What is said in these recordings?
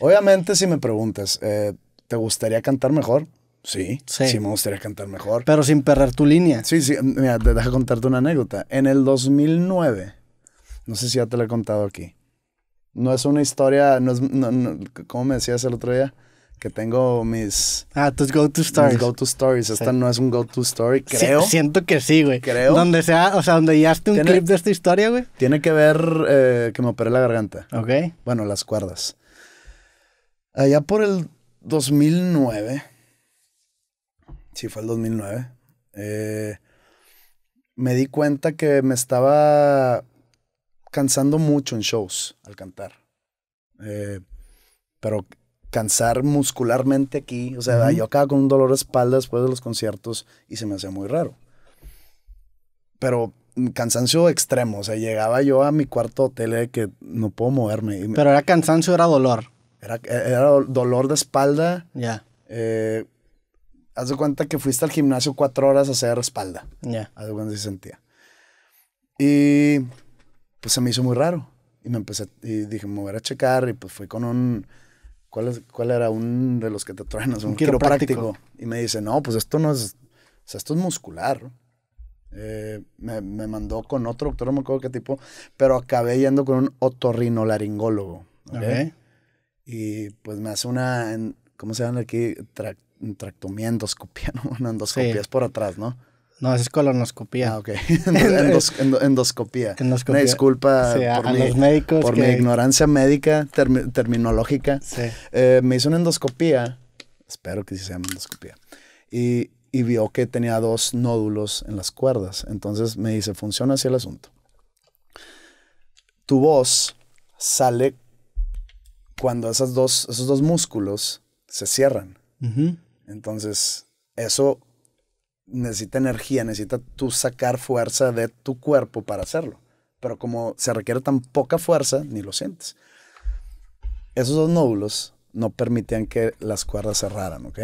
Obviamente, si me preguntas, eh, ¿te gustaría cantar mejor? Sí, sí, sí, me gustaría cantar mejor. Pero sin perder tu línea. Sí, sí, mira, te deja contarte una anécdota. En el 2009, no sé si ya te la he contado aquí. No es una historia, no es, no, ¿cómo me decías el otro día? Que tengo mis... Ah, tus go-to stories. Mis go-to stories. Esta no es un go-to story, creo. siento que sí, güey. Creo. Donde sea, o sea, donde llevaste un clip de esta historia, güey. Tiene que ver eh, que me operé la garganta. Ok. Bueno, las cuerdas allá por el 2009, si fue el 2009, eh, me di cuenta que me estaba cansando mucho en shows al cantar. Eh, pero cansar muscularmente aquí, o sea, yo acaba con un dolor de espalda después de los conciertos y se me hacía muy raro. Pero cansancio extremo, o sea, llegaba yo a mi cuarto hotel eh, que no puedo moverme. Pero era cansancio, era dolor. Era, era dolor de espalda. Ya. Eh, haz de cuenta que fuiste al gimnasio cuatro horas a hacer espalda. Ya. Haz de cuenta se sentía. Y pues se me hizo muy raro. Y me empecé, y dije, me voy a checar. Y pues fui con un, ¿cuál, es, cuál era un de los que te traen? Un, un quiropráctico. Y me dice, no, pues esto no es, o sea, esto es muscular. Eh, me, me, mandó con otro doctor, no me acuerdo qué tipo, pero acabé yendo con un otorrinolaringólogo. ¿okay? okay y pues me hace una, ¿cómo se llama aquí? tractomía, endoscopía, ¿no? Una endoscopía, es por atrás, ¿no? No, es colonoscopía. Ah, ok. endoscopía. me disculpa por, mi, médicos por mi ignorancia médica, terminológica. Sí. Eh, me hizo una endoscopía, espero que sí se llame endoscopía, y, y vio que tenía dos nódulos en las cuerdas. Entonces me dice, funciona así el asunto. Tu voz sale cuando dos, esos dos músculos se cierran. Entonces, eso necesita energía, necesita tú sacar fuerza de tu cuerpo para hacerlo. Pero como se requiere tan poca fuerza, ni lo sientes. Esos dos nódulos no permitían que las cuerdas cerraran, ¿ok?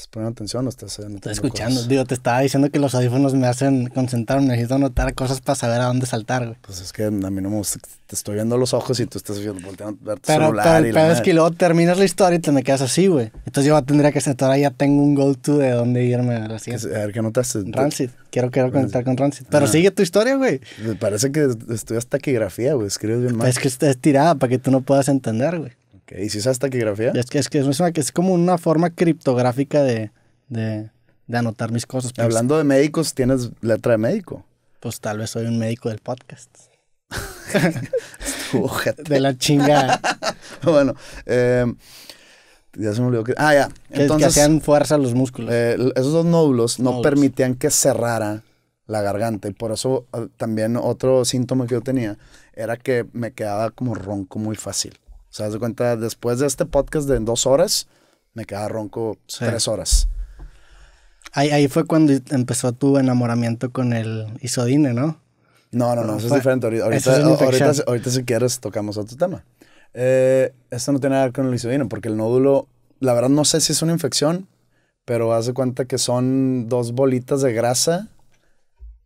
¿Estás poniendo atención o estás Estoy escuchando. Digo, te estaba diciendo que los audífonos me hacen concentrarme. Necesito anotar cosas para saber a dónde saltar, güey. Pues es que a mí no me gusta. Te estoy viendo los ojos y tú estás volteando a ver pero, celular. pero es que luego terminas la historia y te me quedas así, güey. Entonces yo tendría que sentar. Ahora ya tengo un go-to de dónde irme a la siguiente. A ver, ¿qué notas? Rancid. Quiero, quiero conectar con Rancid. Pero sigue tu historia, güey. Me parece que estudias taquigrafía, güey. Escribes bien mal. Es que es tirada para que tú no puedas entender, güey. ¿y si sabes taquigrafía? Es que, es que es, como una forma criptográfica de, anotar mis cosas. Pues. Hablando de médicos, ¿tienes letra de médico? Pues tal vez soy un médico del podcast. de la chingada. bueno, eh, ya se me olvidó Ah, ya. Entonces, que, hacían fuerza los músculos. Eh, esos dos nódulos, no permitían que cerrara la garganta. Y por eso eh, también otro síntoma que yo tenía era que me quedaba como ronco muy fácil. O sea, de cuenta, después de este podcast de dos horas, me quedaba ronco tres horas. Ahí, fue cuando empezó tu enamoramiento con el Isodine, ¿no? No, no, no, eso es diferente. Ahorita, ahorita, si quieres tocamos otro tema. Eh, esto no tiene nada que ver con el Isodine, porque el nódulo, la verdad no sé si es una infección, pero haz de cuenta que son dos bolitas de grasa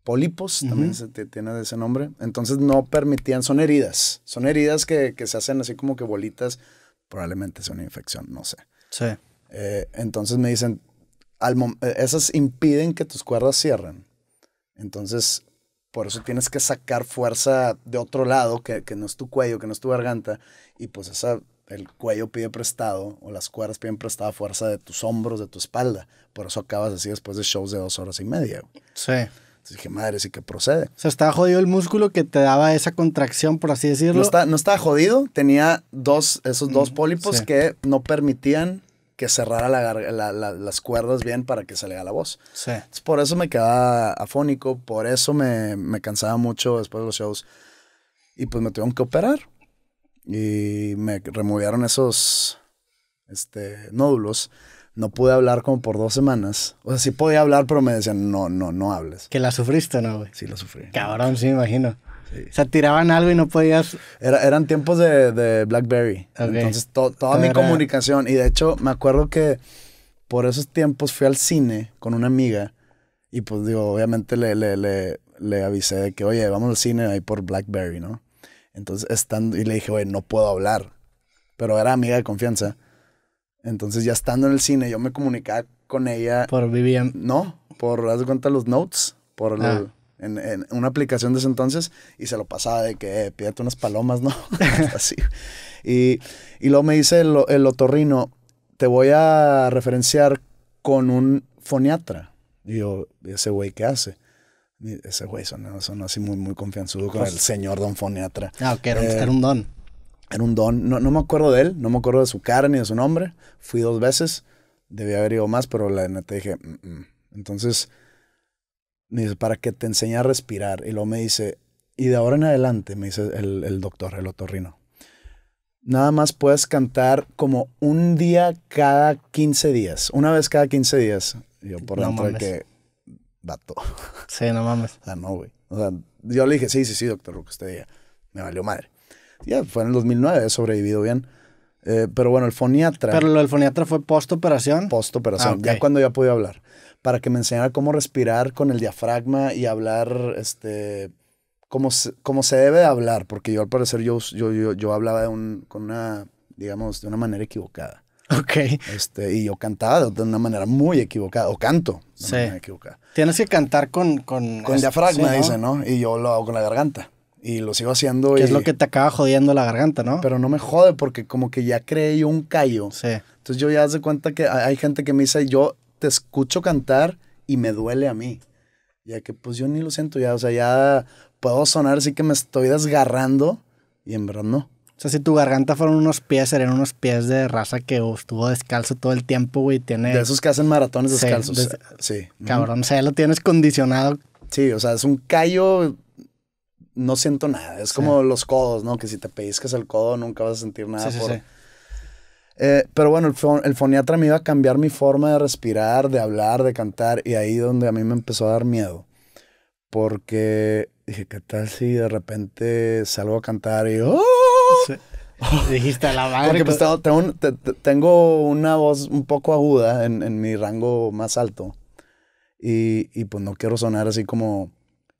Polipos, también se tiene ese nombre. Entonces no permitían, son heridas, son heridas que, se hacen así como que bolitas, probablemente es una infección, no sé. Sí. Eh, entonces me dicen, eh, esas impiden que tus cuerdas cierren. Entonces, por eso tienes que sacar fuerza de otro lado, que, no es tu cuello, que no es tu garganta, y pues esa el cuello pide prestado o las cuerdas piden prestada fuerza de tus hombros, de tu espalda. Por eso acabas así después de shows de dos horas y media. Sí. Entonces dije, madre, sí que procede. O sea, estaba jodido el músculo que te daba esa contracción, por así decirlo. No, está, no estaba jodido, tenía dos, esos dos mm, pólipos que no permitían que cerrara las cuerdas bien para que salga la voz. Sí. por eso me quedaba afónico, por eso me, cansaba mucho después de los shows. Y pues me tuvieron que operar. Y me removieron esos este, nódulos no pude hablar como por dos semanas. O sea, sí podía hablar, pero me decían, no, no, no hables. Que la sufriste, ¿no, güey? Sí, la sufrí. Cabrón, sí, me imagino. se tiraban algo y no podías... eran tiempos de, BlackBerry. Entonces, toda mi comunicación. Y de hecho, me acuerdo que por esos tiempos fui al cine con una amiga. Y pues, digo, obviamente le, le, le, avisé de que, oye, vamos al cine ahí por BlackBerry, ¿no? Entonces, estando... Y le dije, oye, no puedo hablar. Pero era amiga de confianza. Entonces, ya estando en el cine, yo me comunicaba con ella. ¿Por Vivian? No, por, haz de cuenta, los notes, por ah. en, una aplicación de ese entonces, y se lo pasaba de que, eh, pídate unas palomas, ¿no? Así. Y, y, luego me dice el, el otorrino, te voy a referenciar con un foniatra. Y yo, ese güey qué hace? ese güey sonó, así muy, muy confianzudo con pues el señor don foniatra. Ah, que era un eh, don. Era un don, no, me acuerdo de él, no me acuerdo de su cara ni de su nombre. Fui dos veces, debía haber ido más, pero la neta dije, entonces, me dice, para que te enseñe a respirar. Y luego me dice, y de ahora en adelante, me dice el, doctor, el otorrino, nada más puedes cantar como un día cada 15 días, una vez cada 15 días. yo por dentro que, vato. Sí, no mames. O ah, no, güey. O sea, yo le dije, sí, sí, sí, doctor, lo que usted diga. Me valió madre fue en el 2009, he sobrevivido bien. Eh, pero bueno, el foniatra. Pero el foniatra fue post-operación. Post-operación, ah, ya cuando ya podía hablar. Para que me enseñara cómo respirar con el diafragma y hablar este, como, se, se debe de hablar, porque yo al parecer yo, yo, yo, hablaba de con una, digamos, de una manera equivocada. Ok. Este, y yo cantaba de una manera muy equivocada, o canto de una manera equivocada. Tienes que cantar con... Con, el este, diafragma, dice, ¿no? Y yo lo hago con la garganta y lo sigo haciendo. Que y... es lo que te acaba jodiendo la garganta, ¿no? Pero no me jode porque como que ya creé un callo. Sí. Entonces yo ya de cuenta que hay gente que me dice, yo te escucho cantar y me duele a mí. Ya que pues yo ni lo siento ya, o sea, ya puedo sonar así que me estoy desgarrando y en verdad no. O sea, si tu garganta fueron unos pies, serían unos pies de raza que estuvo descalzo todo el tiempo, güey. Tiene... De esos que hacen maratones descalzos. Sí. sí. Cabrón, o sea, ya lo tienes condicionado. Sí, o sea, es un callo no siento nada. Es como los codos, ¿no? Que si te pellizcas el codo nunca vas a sentir nada. Sí, por... Eh, pero bueno, el, foniatra me iba a cambiar mi forma de respirar, de hablar, de cantar. Y ahí donde a mí me empezó a dar miedo. Porque dije, ¿qué tal si de repente salgo a cantar y... ¡Oh! Dijiste la madre. Porque pues, tengo, una voz un poco aguda en, en mi rango más alto. Y, y, pues no quiero sonar así como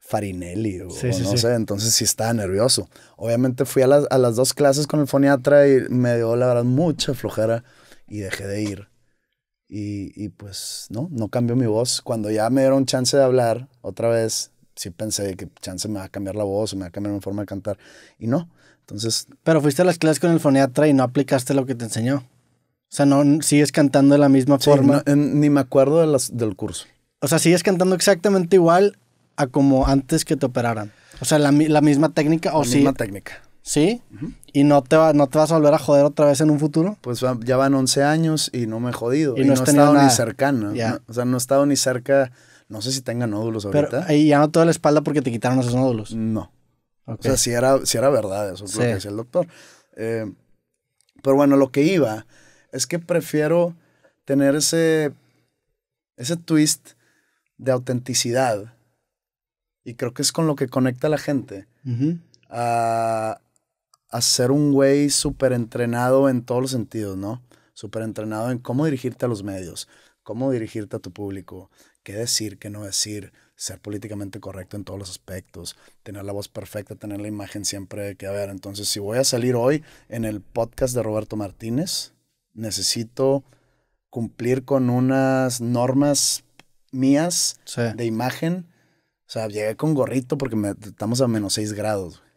Farinelli o, no sé, entonces sí estaba nervioso. Obviamente fui a las, a las, dos clases con el foniatra y me dio la verdad mucha flojera y dejé de ir. Y, y pues no, no cambió mi voz. Cuando ya me dieron chance de hablar otra vez, sí pensé que chance me va a cambiar la voz, me va a cambiar mi forma de cantar y no. Entonces... Pero fuiste a las clases con el foniatra y no aplicaste lo que te enseñó. O sea, no sigues cantando de la misma forma. ni me acuerdo de las, del curso. O sea, sigues cantando exactamente igual a como antes que te operaran. O sea, la, misma técnica o la misma técnica. ¿Sí? ¿Y no te, va, no te vas a volver a joder otra vez en un futuro? Pues ya van 11 años y no me he jodido. Y, no, he estado ni cercano. o sea, no he estado ni cerca. No sé si tenga nódulos ahorita. y ya no te da la espalda porque te quitaron esos nódulos. No. O sea, si era, si era verdad, eso lo que decía el doctor. Eh, pero bueno, lo que iba es que prefiero tener ese, ese twist de autenticidad y creo que es con lo que conecta a la gente, a, ser un güey súper entrenado en todos los sentidos, ¿no? Súper entrenado en cómo dirigirte a los medios, cómo dirigirte a tu público, qué decir, qué no decir, ser políticamente correcto en todos los aspectos, tener la voz perfecta, tener la imagen siempre que haber. Entonces, si voy a salir hoy en el podcast de Roberto Martínez, necesito cumplir con unas normas mías de imagen o sea, llegué con gorrito porque estamos a menos 6 grados.